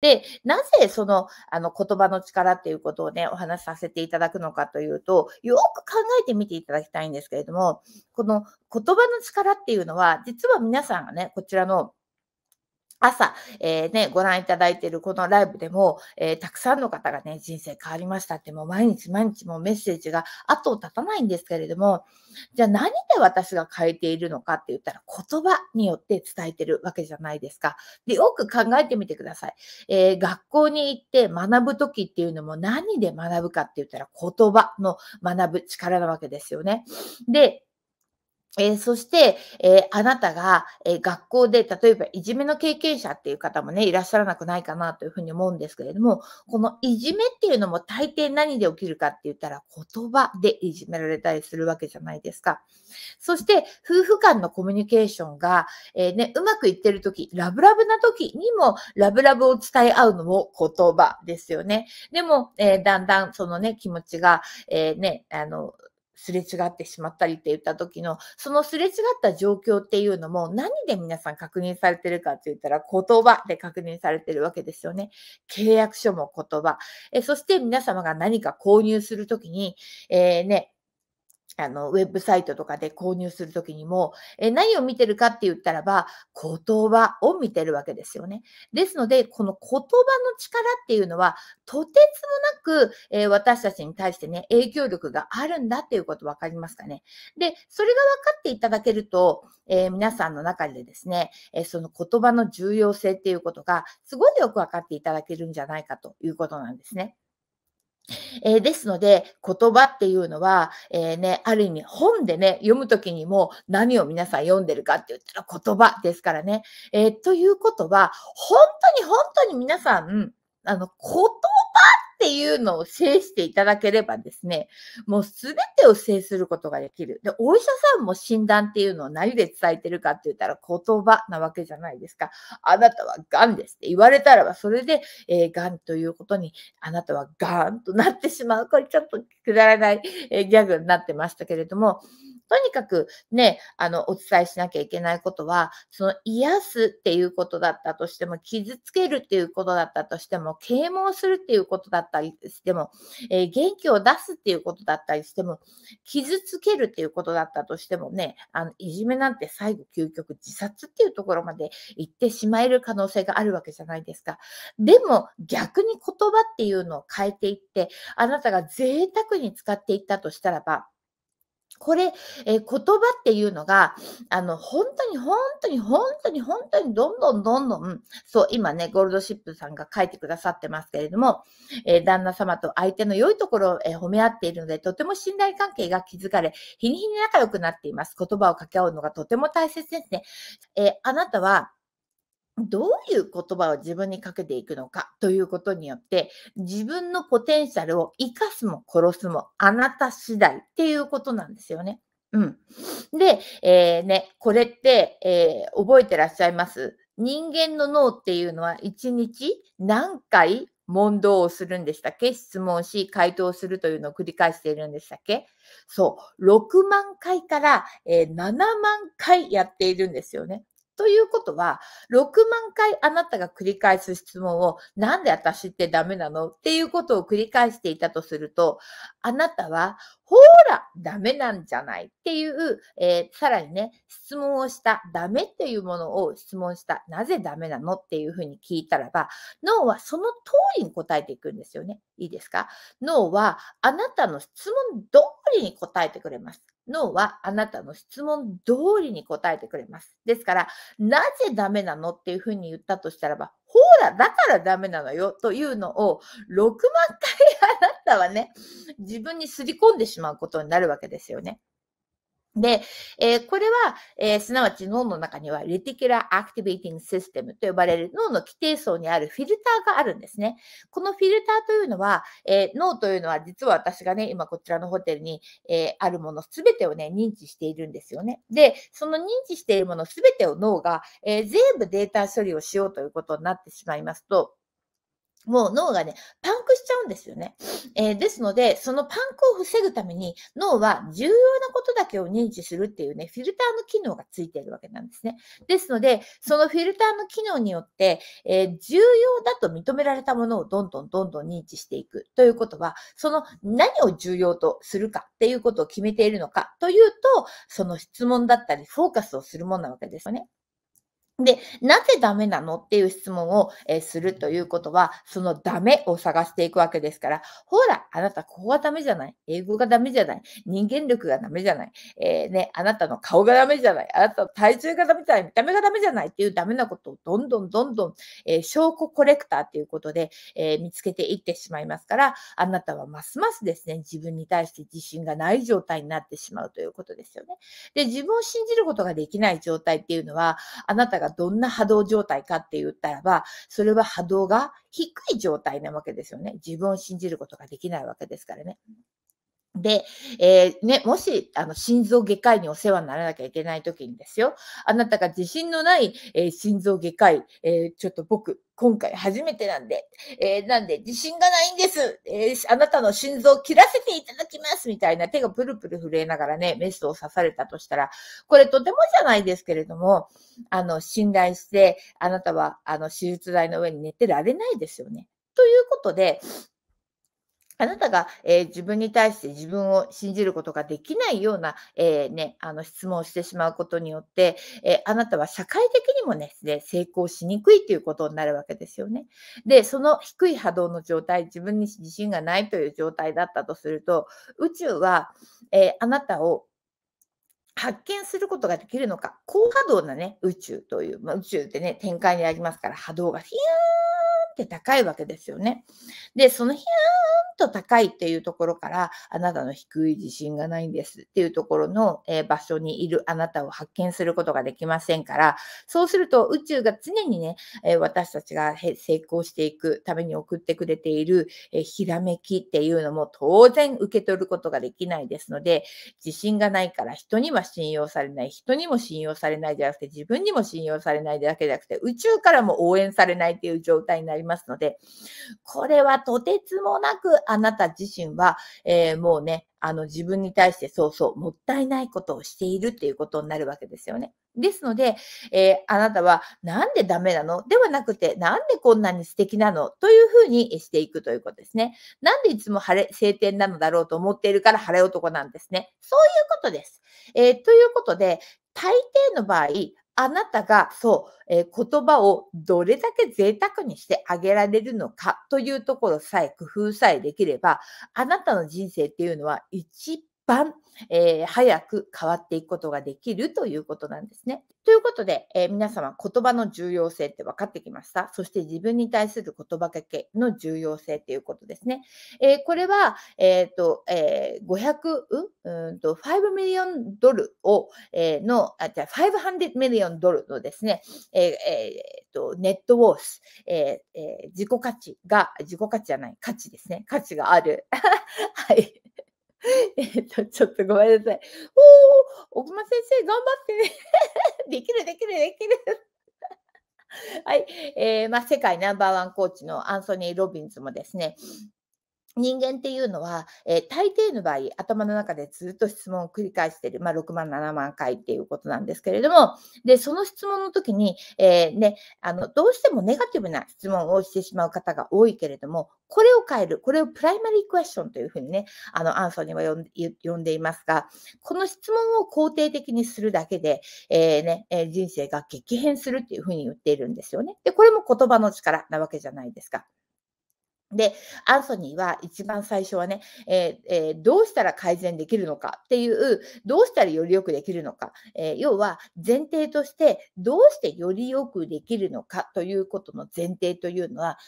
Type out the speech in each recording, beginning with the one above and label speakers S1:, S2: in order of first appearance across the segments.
S1: で、なぜその、あの、言葉の力っていうことをね、お話しさせていただくのかというと、よく考えてみていただきたいんですけれども、この言葉の力っていうのは、実は皆さんがね、こちらの朝、えー、ね、ご覧いただいているこのライブでも、えー、たくさんの方がね、人生変わりましたって、もう毎日毎日もうメッセージが後を絶たないんですけれども、じゃあ何で私が変えているのかって言ったら言葉によって伝えてるわけじゃないですか。で、よく考えてみてください。えー、学校に行って学ぶときっていうのも何で学ぶかって言ったら言葉の学ぶ力なわけですよね。で、えー、そして、えー、あなたが、えー、学校で、例えばいじめの経験者っていう方もね、いらっしゃらなくないかなというふうに思うんですけれども、このいじめっていうのも大抵何で起きるかって言ったら言葉でいじめられたりするわけじゃないですか。そして、夫婦間のコミュニケーションが、えね、うまくいってるとき、ラブラブなときにも、ラブラブを伝え合うのも言葉ですよね。でも、えだんだんそのね、気持ちが、えね、あの、すれ違ってしまったりって言った時の、そのすれ違った状況っていうのも何で皆さん確認されてるかって言ったら言葉で確認されてるわけですよね。契約書も言葉。えそして皆様が何か購入するときに、えー、ね、あの、ウェブサイトとかで購入するときにも、え何を見てるかって言ったらば、言葉を見てるわけですよね。ですので、この言葉の力っていうのは、とてつもなく、えー、私たちに対してね、影響力があるんだっていうこと分かりますかね。で、それが分かっていただけると、えー、皆さんの中でですね、えー、その言葉の重要性っていうことが、すごいよく分かっていただけるんじゃないかということなんですね。えー、ですので、言葉っていうのは、えー、ね、ある意味本でね、読むときにも何を皆さん読んでるかって言ったら言葉ですからね。えー、ということは、本当に本当に皆さん、あの、言葉っていうのを制していただければですね、もうすべてを制することができる。で、お医者さんも診断っていうのを何で伝えてるかって言ったら言葉なわけじゃないですか。あなたは癌ですって言われたらば、それで、えー、ンということに、あなたはガーンとなってしまう。これちょっとくだらない、えー、ギャグになってましたけれども、とにかくね、あの、お伝えしなきゃいけないことは、その癒すっていうことだったとしても、傷つけるっていうことだったとしても、啓蒙するっていうことだったりしても、えー、元気を出すっていうことだったりしても、傷つけるっていうことだったとしてもね、あの、いじめなんて最後究極自殺っていうところまで行ってしまえる可能性があるわけじゃないですか。でも、逆に言葉っていうのを変えていって、あなたが贅沢に使っていったとしたらば、これ、えー、言葉っていうのが、あの、本当に本当に本当に本当にどんどんどんどん、そう、今ね、ゴールドシップさんが書いてくださってますけれども、えー、旦那様と相手の良いところを、えー、褒め合っているので、とても信頼関係が築かれ、日に日に仲良くなっています。言葉を掛け合うのがとても大切ですね。えあなたは、どういう言葉を自分にかけていくのかということによって、自分のポテンシャルを生かすも殺すもあなた次第っていうことなんですよね。うん。で、えー、ね、これって、えー、覚えてらっしゃいます人間の脳っていうのは1日何回問答をするんでしたっけ質問し、回答するというのを繰り返しているんでしたっけそう、6万回から、えー、7万回やっているんですよね。ということは、6万回あなたが繰り返す質問を、なんで私ってダメなのっていうことを繰り返していたとすると、あなたは、ほら、ダメなんじゃないっていう、えー、さらにね、質問をした、ダメっていうものを質問した、なぜダメなのっていうふうに聞いたらば、脳はその通りに答えていくんですよね。いいですか脳は、あなたの質問通りに答えてくれます。脳はあなたの質問通りに答えてくれます。ですから、なぜダメなのっていうふうに言ったとしたらば、ほら、だからダメなのよというのを6万回あなたはね、自分にすり込んでしまうことになるわけですよね。で、えー、これは、えー、すなわち脳の中には、レティキュラーアクティビーティングシステムと呼ばれる脳の規定層にあるフィルターがあるんですね。このフィルターというのは、えー、脳というのは、実は私がね、今こちらのホテルに、えあるもの全てをね、認知しているんですよね。で、その認知しているもの全てを脳が、え全部データ処理をしようということになってしまいますと、もう脳がね、パンクしちゃうんですよね。えー、ですので、そのパンクを防ぐために、脳は重要なことだけを認知するっていうね、フィルターの機能がついているわけなんですね。ですので、そのフィルターの機能によって、えー、重要だと認められたものをどんどんどんどん認知していくということは、その何を重要とするかっていうことを決めているのかというと、その質問だったり、フォーカスをするものなわけですよね。で、なぜダメなのっていう質問を、えするということは、そのダメを探していくわけですから、ほら、あなたここがダメじゃない英語がダメじゃない人間力がダメじゃないえー、ね、あなたの顔がダメじゃないあなたの体重がダメじゃない見た目がダメじゃないっていうダメなことをどんどんどんどん、えー、証拠コレクターということで、え見つけていってしまいますから、あなたはますますですね、自分に対して自信がない状態になってしまうということですよね。で、自分を信じることができない状態っていうのは、あなたががどんな波動状態かって言ったらば、それは波動が低い状態なわけですよね。自分を信じることができないわけですからね。で、えー、ね、もし、あの、心臓外科医にお世話にならなきゃいけないときにですよ、あなたが自信のない、えー、心臓外科医、えー、ちょっと僕、今回初めてなんで、えー、なんで自信がないんです、えー、あなたの心臓を切らせていただきますみたいな手がプルプル震えながらね、メスを刺されたとしたら、これとてもじゃないですけれども、あの、信頼して、あなたは、あの、手術台の上に寝てられないですよね。ということで、あなたが、えー、自分に対して自分を信じることができないような、えー、ね、あの質問をしてしまうことによって、えー、あなたは社会的にもね、成功しにくいということになるわけですよね。で、その低い波動の状態、自分に自信がないという状態だったとすると、宇宙は、えあなたを発見することができるのか、高波動なね、宇宙という、まあ、宇宙ってね、展開にありますから、波動がヒューンって高いわけですよね。で、そのヒューンと高いっていうところから、あなたの低い自信がないんですっていうところの、えー、場所にいるあなたを発見することができませんから、そうすると宇宙が常にね、えー、私たちが成功していくために送ってくれている、えー、ひらめきっていうのも当然受け取ることができないですので、自信がないから人には信用されない、人にも信用されないじゃなくて、自分にも信用されないだけじゃなくて、宇宙からも応援されないっていう状態になりますので、これはとてつもなくあなた自身は、えー、もうね、あの自分に対してそうそう、もったいないことをしているっていうことになるわけですよね。ですので、えー、あなたはなんでダメなのではなくて、なんでこんなに素敵なのというふうにしていくということですね。なんでいつも晴れ、晴天なのだろうと思っているから晴れ男なんですね。そういうことです。えー、ということで、大抵の場合、あなたがそう、えー、言葉をどれだけ贅沢にしてあげられるのかというところさえ工夫さえできれば、あなたの人生っていうのは一般、えー、早く変わっていくことができるということなんですね。ということで、えー、皆様言葉の重要性って分かってきましたそして自分に対する言葉かけの重要性ということですね。えー、これは、えーとえー、500うんと5ミリオンドルを、えー、のあじゃあ500ミリオンドルのですね、えーえーと、とネットウォース、えーえー、自己価値が自己価値じゃない価値ですね価値がある、はい えっと、ちょっとごめんなさい。おお、奥間先生、頑張ってね。できる、できる、できる。はい、えーまあ、世界ナンバーワンコーチのアンソニー・ロビンズもですね、人間っていうのは、えー、大抵の場合、頭の中でずっと質問を繰り返してる。まあ、6万、7万回っていうことなんですけれども、で、その質問の時に、えー、ね、あの、どうしてもネガティブな質問をしてしまう方が多いけれども、これを変える。これをプライマリークエスチョンというふうにね、あの、アンソニーは呼んでいますが、この質問を肯定的にするだけで、えー、ね、え人生が激変するっていうふうに言っているんですよね。で、これも言葉の力なわけじゃないですか。で、アンソニーは一番最初はね、えーえー、どうしたら改善できるのかっていう、どうしたらよりよくできるのか、えー、要は前提として、どうしてよりよくできるのかということの前提というのは、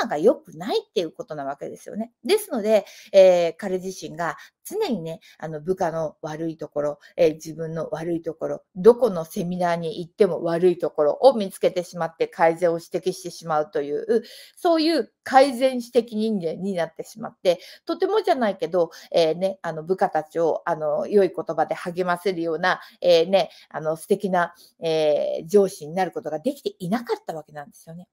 S1: 今が良くないっていうことなわけですよね。ですので、え彼自身が常にね、あの、部下の悪いところ、えー、自分の悪いところ、どこのセミナーに行っても悪いところを見つけてしまって改善を指摘してしまうという、そういう改善指摘人間になってしまって、とてもじゃないけど、えー、ね、あの、部下たちを、あの、良い言葉で励ませるような、えー、ね、あの、素敵な、え上司になることができていなかったわけなんですよね。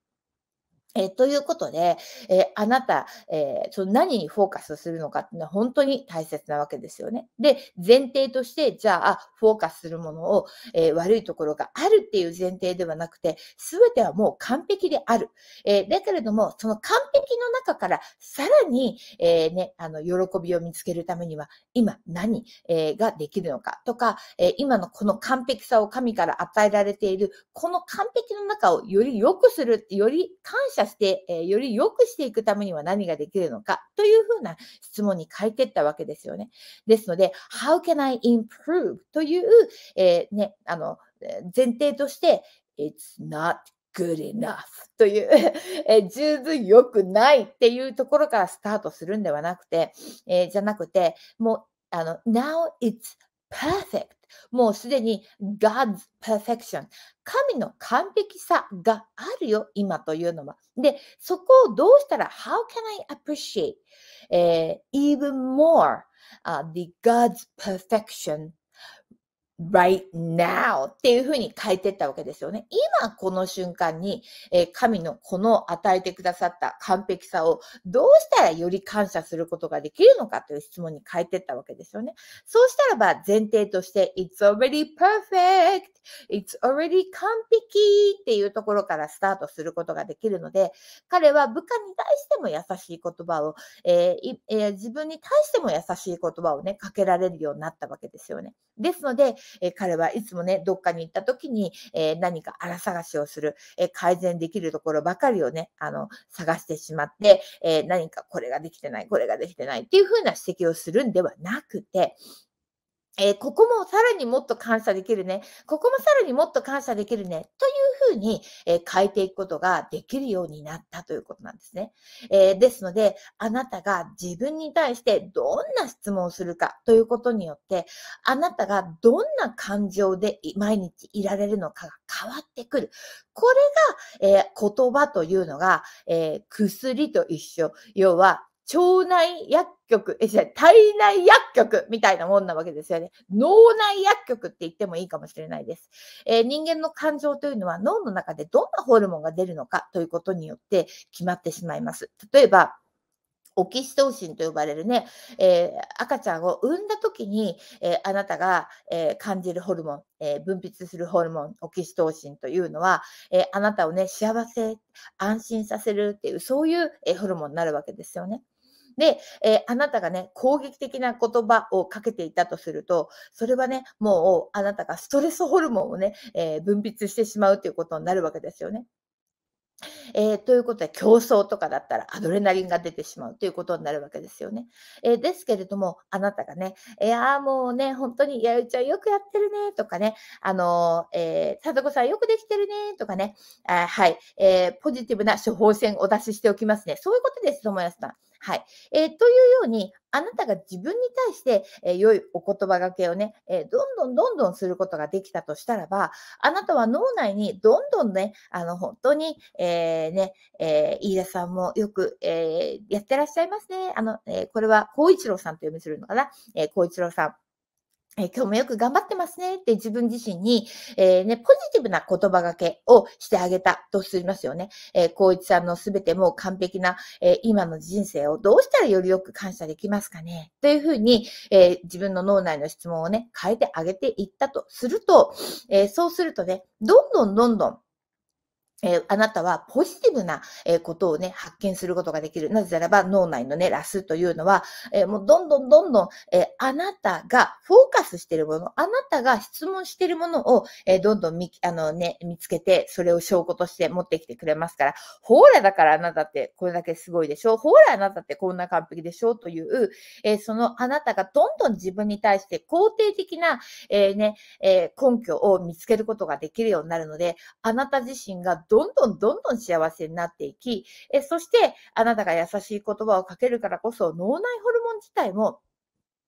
S1: えということで、えあなた、えその何にフォーカスするのかっていうのは本当に大切なわけですよね。で、前提として、じゃあ、フォーカスするものを、え悪いところがあるっていう前提ではなくて、すべてはもう完璧である。えだけれども、その完璧の中からさらに、えね、あの、喜びを見つけるためには、今何、えができるのかとか、え今のこの完璧さを神から与えられている、この完璧の中をより良くする、より感謝化して、えより良くしていくためには何ができるのかというふうな質問に変えていったわけですよね。ですので、How can I improve? という、えー、ね、あの前提として、It's not good enough という え十分良くないっていうところからスタートするんではなくて、えー、じゃなくて、もう、あの、now it's perfect もうすでに God's perfection。神の完璧さがあるよ、今というのは。で、そこをどうしたら、How can I appreciate、え even more、uh, the God's perfection right now っていうふうに書いてったわけですよね。今この瞬間に、えー、神のこの与えてくださった完璧さをどうしたらより感謝することができるのかという質問に変えてったわけですよね。そうしたらば前提として It's already perfect! It's already 完璧っていうところからスタートすることができるので彼は部下に対しても優しい言葉を、えーえー、自分に対しても優しい言葉をねかけられるようになったわけですよね。ですのでえ彼はいつもね、どっかに行った時に、え何か荒探しをする、え改善できるところばかりをね、あの、探してしまって、え何かこれができてない、これができてないっていうふうな指摘をするんではなくて、えー、ここもさらにもっと感謝できるね。ここもさらにもっと感謝できるね。というふに、え変えていくことができるようになったということなんですね。えですので、あなたが自分に対してどんな質問をするかということによって、あなたがどんな感情で毎日いられるのかが変わってくる。これが、え言葉というのが、え薬と一緒。要は、腸内薬局、え、体内薬局みたいなもんなわけですよね。脳内薬局って言ってもいいかもしれないです。えー、人間の感情というのは脳の中でどんなホルモンが出るのかということによって決まってしまいます。例えば、オキシトシンと呼ばれるね、えー、赤ちゃんを産んだ時に、えー、あなたが、えー、感じるホルモン、え分泌するホルモン、オキシトシンというのは、えあなたをね、幸せ、安心させるっていう、そういう、えホルモンになるわけですよね。で、えー、あなたがね、攻撃的な言葉をかけていたとすると、それはね、もうあなたがストレスホルモンをね、えー、分泌してしまうということになるわけですよね。えー、ということで、競争とかだったらアドレナリンが出てしまうということになるわけですよね。えー、ですけれども、あなたがね、いやもうね、本当に、や、うちんよくやってるね、とかね、あのー、えー、貞子さんよくできてるね、とかね、あはい、えー、ポジティブな処方箋お出ししておきますね。そういうことです、友安さん。はい。えー、というように、あなたが自分に対して、えー、良いお言葉がけをね、えー、どんどんどんどんすることができたとしたらば、あなたは脳内にどんどんね、あの、本当に、えー、ね、え飯田さんもよく、えやってらっしゃいますね。あの、えこれは、孝一郎さんと読みするのかな。えー、孝一郎さん。え今日もよく頑張ってますねって自分自身に、えー、ね、ポジティブな言葉がけをしてあげたとしますよね。えー、光一さんのすべてもう完璧な、えー、今の人生をどうしたらよりよく感謝できますかねというふうに、えー、自分の脳内の質問をね、変えてあげていったとすると、えそうするとね、どんどんどんどんえー、あなたはポジティブな、えー、ことをね、発見することができる。なぜならば、脳内のね、ラスというのは、えー、もうどんどんどんどん、えあなたがフォーカスしているもの、あなたが質問しているものを、えどんどん見、あのね、見つけて、それを証拠として持ってきてくれますから、ほらだからあなたってこれだけすごいでしょほらあなたってこんな完璧でしょという、えそのあなたがどんどん自分に対して肯定的な、えね、え根拠を見つけることができるようになるので、あなた自身がどんどんどんどん幸せになっていき、えそしてあなたが優しい言葉をかけるからこそ脳内ホルモン自体も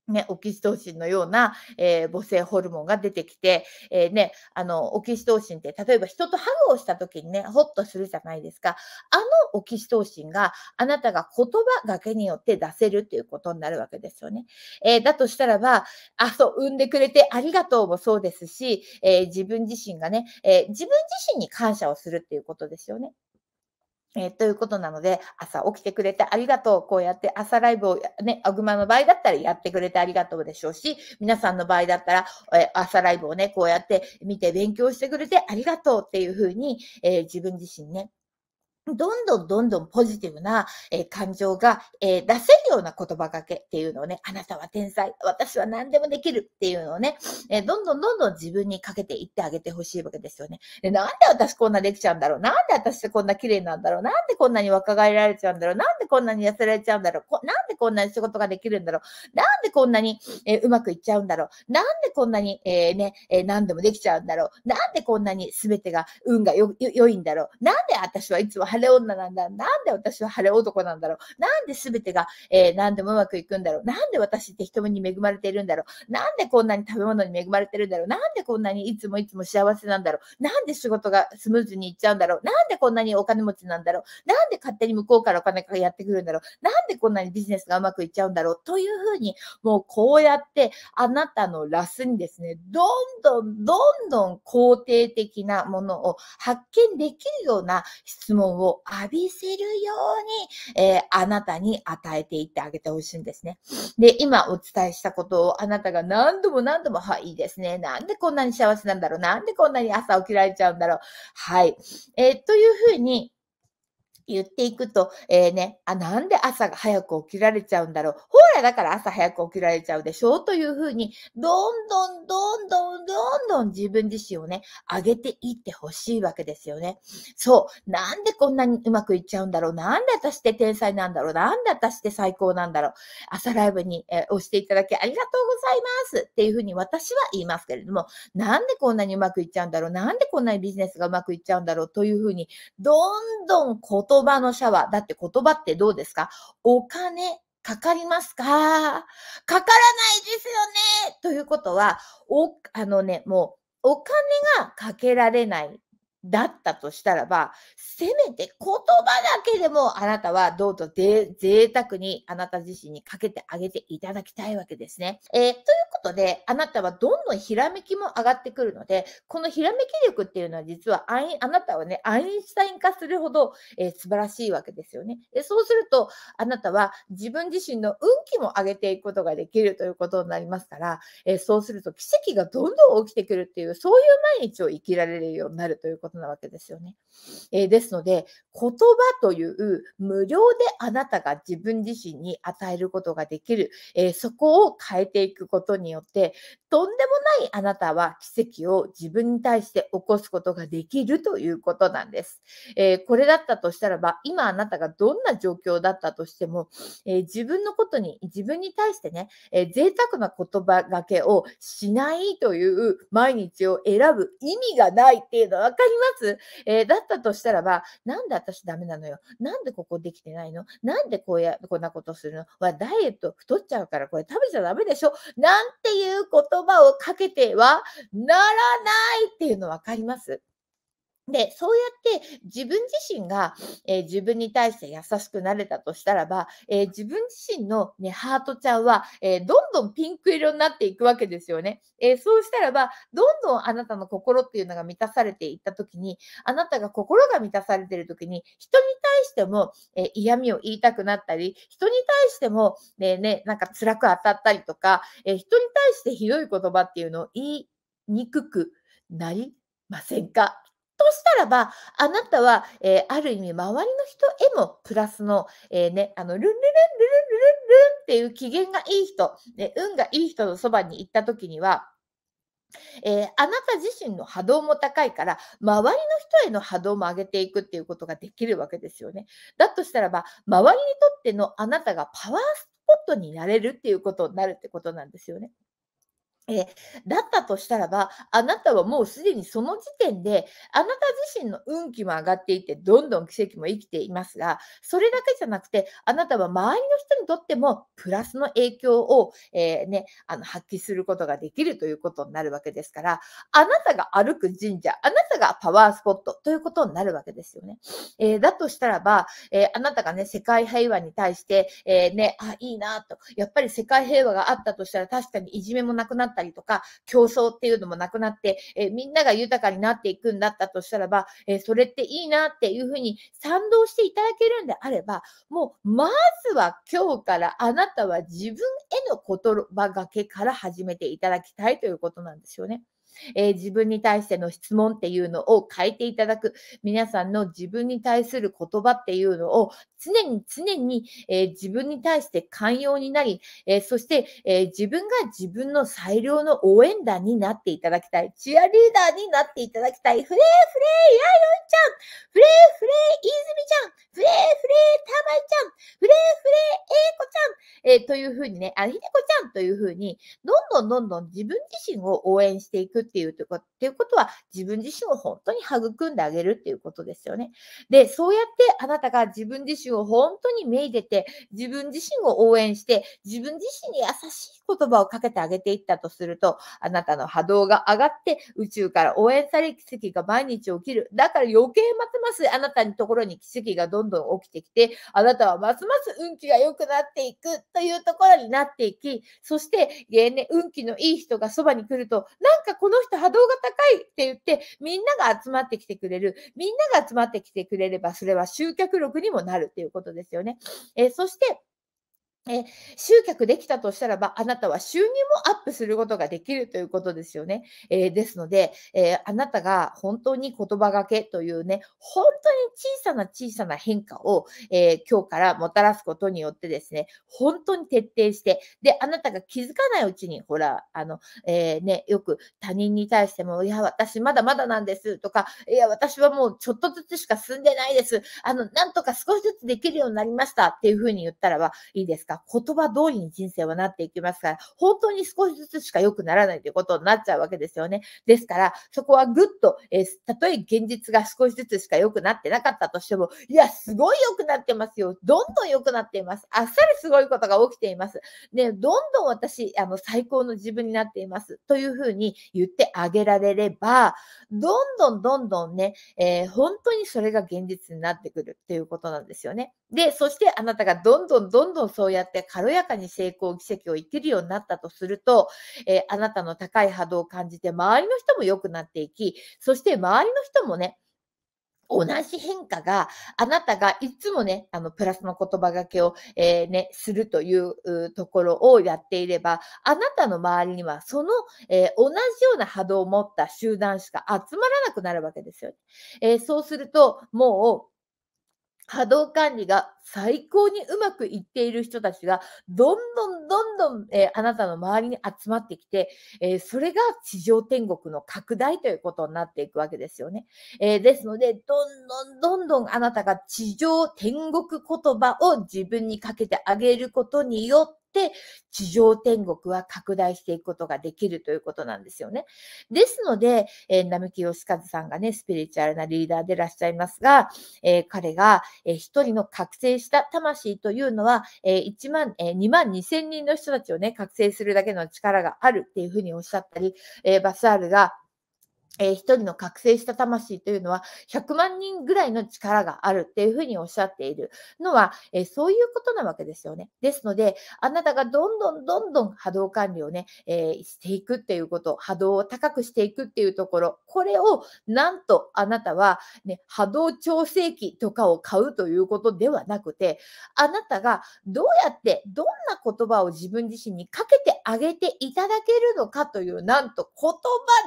S1: ね、オキシトシンのような、えー、母性ホルモンが出てきて、えー、ね、あの、オキシトシンって、例えば人とハグをした時にね、ホッとするじゃないですか。あのオキシトシンがあなたが言葉だけによって出せるっていうことになるわけですよね。えー、だとしたらば、あ、そう、産んでくれてありがとうもそうですし、え自分自身がね、え自分自身に感謝をするっていうことですよね。えー、ということなので、朝起きてくれてありがとう。こうやって朝ライブをね、アグマの場合だったらやってくれてありがとうでしょうし、皆さんの場合だったら、えー、朝ライブをね、こうやって見て勉強してくれてありがとうっていうふうに、えー、自分自身ね、どんどんどんどんポジティブな、え感情が、え出せるような言葉がけっていうのをね、あなたは天才、私は何でもできるっていうのをね、えどんどんどんどん自分にかけていってあげてほしいわけですよね。でなんで私こんなできちゃうんだろうなんで私こんな綺麗なんだろうなんでこんなに若返られちゃうんだろうなんでこんなに痩せられちゃうんだろうなんでこんなに仕事ができるんだろうなんでこんなに、えうまくいっちゃうんだろうなんでこんなに、えね、え何でもできちゃうんだろうなんでこんなに全てが運が良いんだろうなんで私はいつも晴れ女なんだ。なんで私は晴れ男なんだろう。なんで全てが、えー、何でもうまくいくんだろう。なんで私って人目に恵まれているんだろう。なんでこんなに食べ物に恵まれてるんだろう。なんでこんなにいつもいつも幸せなんだろう。なんで仕事がスムーズにいっちゃうんだろう。なんでこんなにお金持ちなんだろう。なんで勝手に向こうからお金がやってくるんだろう。なんでこんなにビジネスがうまくいっちゃうんだろう。というふうに、もうこうやってあなたのラスにですね、どんどんどんどん肯定的なものを発見できるような質問をを浴びせるように、えー、あなたに与えていってあげてほしいんですね。で、今お伝えしたことをあなたが何度も何度も、はい、いいですね。なんでこんなに幸せなんだろう。なんでこんなに朝起きられちゃうんだろう。はい。えー、というふうに、言っていくと、えー、ね、あ、なんで朝が早く起きられちゃうんだろう。ほら、だから朝早く起きられちゃうでしょうというふうに、どんどん、どんどん、どんどん自分自身をね、上げていってほしいわけですよね。そう。なんでこんなにうまくいっちゃうんだろう。なんで私って天才なんだろう。なんで私って最高なんだろう。朝ライブに、えー、押していただきありがとうございますっていうふうに私は言いますけれども、なんでこんなにうまくいっちゃうんだろう。なんでこんなにビジネスがうまくいっちゃうんだろうというふうに、どんどんこと言葉のシャワー。だって言葉ってどうですかお金かかりますかかからないですよねということは、お、あのね、もう、お金がかけられない。だったとしたらば、せめて言葉だけでもあなたはどうぞ贅沢にあなた自身にかけてあげていただきたいわけですね。えー、ということで、あなたはどんどんひらめきも上がってくるので、このひらめき力っていうのは実はアイあなたはね、アインシュタイン化するほど、えー、素晴らしいわけですよね。でそうすると、あなたは自分自身の運気も上げていくことができるということになりますから、えー、そうすると奇跡がどんどん起きてくるっていう、そういう毎日を生きられるようになるということことなわけですよね。えー、ですので、言葉という無料であなたが自分自身に与えることができる、えー、そこを変えていくことによって、とんでもないあなたは奇跡を自分に対して起こすことができるということなんです。えー、これだったとしたらば、今あなたがどんな状況だったとしても、えー、自分のことに、自分に対してね、えー、贅沢な言葉がけをしないという毎日を選ぶ意味がないっていうの分かります、えだったとしたらば、なんで私ダメなのよ。なんでここできてないのなんでこうや、こんなことするのはダイエット太っちゃうからこれ食べちゃダメでしょなんていう言葉葉をかけてはならないっていうの分かりますで、そうやって自分自身が、えー、自分に対して優しくなれたとしたらば、えー、自分自身の、ね、ハートちゃんは、えー、どんどんピンク色になっていくわけですよね、えそうしたらば、どんどんあなたの心っていうのが満たされていったときに、あなたが心が満たされているときに、人に対しても、え嫌味を言いたくなったり、人に対しても、ね、ね、なんか辛く当たったりとか、え人に対してひどい言葉っていうのを言いにくくなりませんかしたらば、あなたは、えー、ある意味、周りの人へもプラスの、えー、ね、あの、ルンルルンルルンルルンルンっていう機嫌がいい人、ね、運がいい人のそばに行った時には、えー、あなた自身の波動も高いから、周りの人への波動も上げていくっていうことができるわけですよね。だとしたらば、周りにとってのあなたがパワースポットになれるっていうことになるってことなんですよね。えだったとしたらば、あなたはもうすでにその時点で、あなた自身の運気も上がっていて、どんどん奇跡も生きていますが、それだけじゃなくて、あなたは周りの人にとっても、プラスの影響を、えー、ね、あの発揮することができるということになるわけですから、あなたが歩く神社、あなたがパワースポットということになるわけですよね。えー、だとしたらば、えー、あなたがね、世界平和に対して、えね、あ、いいなと、やっぱり世界平和があったとしたら、確かにいじめもなくなって、ったりとか、競争っていうのもなくなって、えー、みんなが豊かになっていくんだったとしたらば、えー、それっていいなっていうふうに賛同していただけるんであれば、もう、まずは今日からあなたは自分への言葉がけから始めていただきたいということなんですよね。えー、自分に対しての質問っていうのを変えていただく、皆さんの自分に対する言葉っていうのを常に常に、えー、自分に対して寛容になり、えー、そして、え自分が自分の最良の応援団になっていただきたい。チアリーダーになっていただきたい。フレーフレー、やよいちゃんフレーフレー、いずみちゃんフレーフレー、たまいちゃんフレーフレー、えいこちゃんえというふうにね、あ、ひでこちゃんというふうに、どんどんどんどん自分自身を応援していくっていうとこっていうことは、自分自身を本当に育んであげるっていうことですよね。で、そうやってあなたが自分自身を本当にめいでて、自分自身を応援して、自分自身に優しい言葉をかけてあげていったとすると、あなたの波動が上がって、宇宙から応援され、奇跡が毎日起きる。だから余計ますますあなたのところに奇跡がどんどん起きてきて、あなたはますます運気が良くなっていくというところになっていき、そして、えーね、運気のいい人がそばに来ると、なんかこの人波動が高いって言って、みんなが集まってきてくれる。みんなが集まってきてくれれば、それは集客力にもなるっていうことですよね。えー、そして、え集客できたとしたらば、あなたは収入もアップすることができるということですよね。えー、ですので、えー、あなたが本当に言葉がけというね、本当に小さな小さな変化を、えー、今日からもたらすことによってですね、本当に徹底して、で、あなたが気づかないうちに、ほら、あの、えね、よく他人に対しても、いや、私まだまだなんですとか、いや、私はもうちょっとずつしか進んでないです。あの、なんとか少しずつできるようになりましたっていうふうに言ったらばいいですかか言葉通りに人生はなっていきますから、本当に少しずつしか良くならないということになっちゃうわけですよね。ですから、そこはぐっと、えー、たとえ現実が少しずつしか良くなってなかったとしても、いや、すごい良くなってますよ。どんどん良くなっています。あっさりすごいことが起きています。ね、どんどん私、あの、最高の自分になっています。というふうに言ってあげられれば、どんどんどんどんね、えー、本当にそれが現実になってくるということなんですよね。で、そしてあなたがどんどんどんどんそうやっって軽やかに成功、奇跡を生きるようになったとすると、えー、あなたの高い波動を感じて、周りの人も良くなっていき、そして周りの人もね、同じ変化があなたがいつもね、あの、プラスの言葉がけを、えー、ね、するというところをやっていれば、あなたの周りにはその、えー、同じような波動を持った集団しか集まらなくなるわけですよえー、そうすると、もう、波動管理が最高にうまくいっている人たちが、どんどんどんどん、えー、あなたの周りに集まってきて、えー、それが地上天国の拡大ということになっていくわけですよね。えー、ですので、どんどんどんどんあなたが地上天国言葉を自分にかけてあげることによって、地上天国は拡大していくことができるということなんですよね。ですので、えー、並木義和さんがね、スピリチュアルなリーダーでいらっしゃいますが、えー、彼が、えー、一人の覚醒でした魂というのは、えー、1万、えー、2万2千人の人たちをね、覚醒するだけの力があるっていうふうにおっしゃったり、えー、バスアールがえ一人の覚醒した魂というのは100万人ぐらいの力があるっていうふうにおっしゃっているのは、えー、そういうことなわけですよね。ですので、あなたがどんどんどんどん波動管理をね、えー、していくっていうこと、波動を高くしていくっていうところ、これをなんとあなたは、ね、波動調整器とかを買うということではなくて、あなたがどうやって、どんな言葉を自分自身にかけてあげていただけるのかという、なんと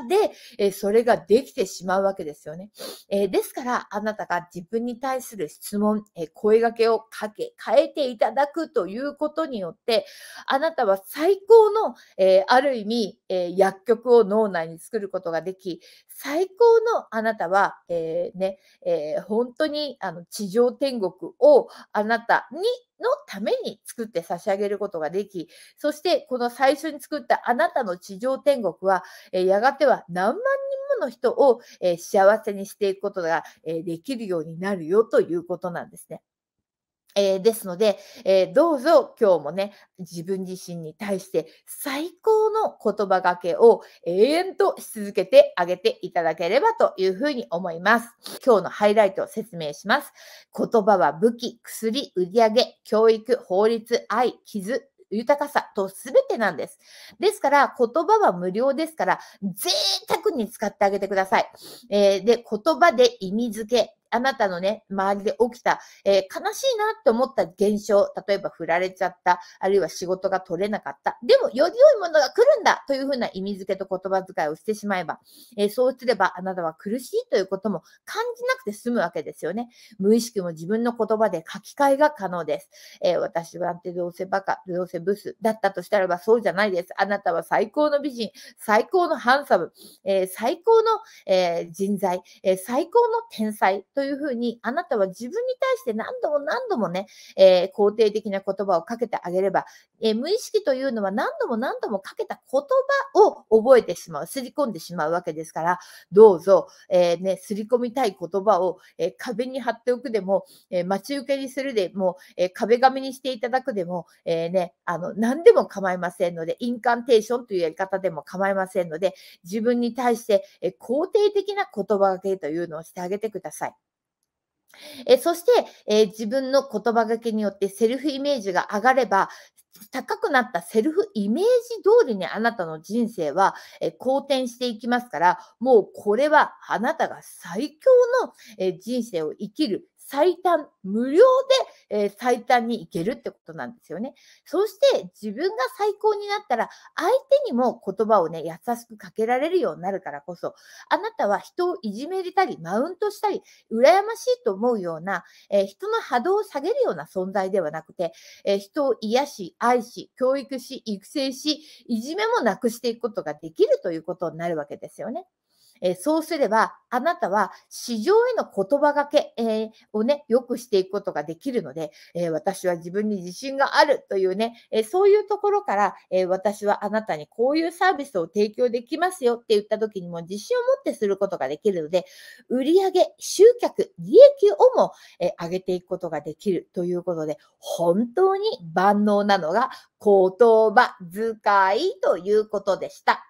S1: 言葉で、えそれれができてしまうわけですよね。えー、ですから、あなたが自分に対する質問、えー、声掛けをかけ、変えていただくということによって、あなたは最高の、えー、ある意味、え薬局を脳内に作ることができ、最高のあなたは、えー、ね、えー、本当にあの地上天国をあなたにのために作って差し上げることができ、そしてこの最初に作ったあなたの地上天国は、えー、やがては何万人もの人を、えー、幸せにしていくことが、えー、できるようになるよということなんですね。えー、ですので、えー、どうぞ今日もね、自分自身に対して最高の言葉がけを永遠とし続けてあげていただければというふうに思います。今日のハイライトを説明します。言葉は武器、薬、売上、教育、法律、愛、傷、豊かさと全てなんです。ですから、言葉は無料ですから、贅沢に使ってあげてください。えー、で、言葉で意味付け、あなたのね、周りで起きた、えー、悲しいなって思った現象、例えば振られちゃった、あるいは仕事が取れなかった。でも、より良いものが来るんだというふうな意味付けと言葉遣いをしてしまえば、えー、そうすればあなたは苦しいということも感じなくて済むわけですよね。無意識も自分の言葉で書き換えが可能です。えー、私はってどうせバカ、どうせブスだったとしたらばそうじゃないです。あなたは最高の美人、最高のハンサム、え最高の、え人材、え最高の天才というふうに、あなたは自分に対して何度も何度もね、えー、肯定的な言葉をかけてあげれば、えー、無意識というのは何度も何度もかけた言葉を覚えてしまう、すり込んでしまうわけですから、どうぞ、えー、ね、すり込みたい言葉を、え壁に貼っておくでも、え待ち受けにするでも、え壁紙にしていただくでも、えね、あの、何でも構いませんので、インカンテーションというやり方でも構いませんので、自分に対して、え肯定的な言葉がけというのをしてあげてください。えそして、えー、自分の言葉がけによってセルフイメージが上がれば、高くなったセルフイメージ通りにあなたの人生は、えー、好転していきますから、もうこれはあなたが最強の、えー、人生を生きる最短、無料で、えー、最短に行けるってことなんですよね。そして自分が最高になったら、相手にも言葉をね、優しくかけられるようになるからこそ、あなたは人をいじめれたり、マウントしたり、羨ましいと思うような、えー、人の波動を下げるような存在ではなくて、えー、人を癒し、愛し、教育し、育成し、いじめもなくしていくことができるということになるわけですよね。えー、そうすれば、あなたは市場への言葉がけ、えー、をね、良くしていくことができるので、えー、私は自分に自信があるというね、えそういうところから、え私はあなたにこういうサービスを提供できますよって言った時にも自信を持ってすることができるので、売上集客、利益をも、え上げていくことができるということで、本当に万能なのが言葉遣いということでした。